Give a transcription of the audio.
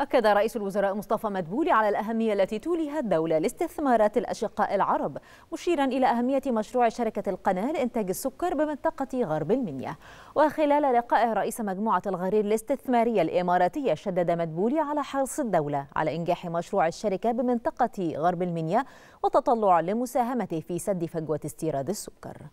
أكد رئيس الوزراء مصطفى مدبولي على الأهمية التي توليها الدولة لاستثمارات الأشقاء العرب مشيرا إلى أهمية مشروع شركة القناة لإنتاج السكر بمنطقة غرب المنيا وخلال لقائه رئيس مجموعة الغرير الاستثمارية الإماراتية شدد مدبولي على حرص الدولة على إنجاح مشروع الشركة بمنطقة غرب المنيا وتطلع لمساهمته في سد فجوة استيراد السكر